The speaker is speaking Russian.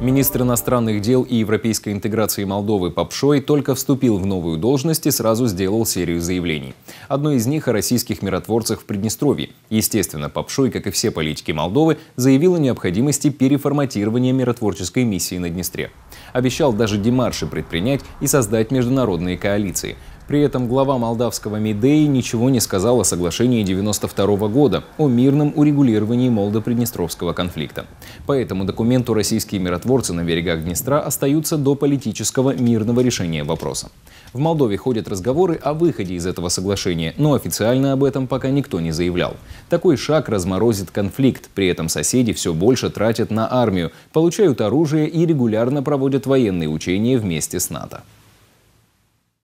Министр иностранных дел и европейской интеграции Молдовы Попшой только вступил в новую должность и сразу сделал серию заявлений. Одно из них о российских миротворцах в Приднестровье. Естественно, Попшой, как и все политики Молдовы, заявил о необходимости переформатирования миротворческой миссии на Днестре. Обещал даже демарши предпринять и создать международные коалиции. При этом глава молдавского Мидеи ничего не сказал о соглашении 92 года о мирном урегулировании молдо-приднестровского конфликта. По этому документу российские миротворцы на берегах Днестра остаются до политического мирного решения вопроса. В Молдове ходят разговоры о выходе из этого соглашения, но официально об этом пока никто не заявлял. Такой шаг разморозит конфликт, при этом соседи все больше тратят на армию, получают оружие и регулярно проводят военные учения вместе с НАТО.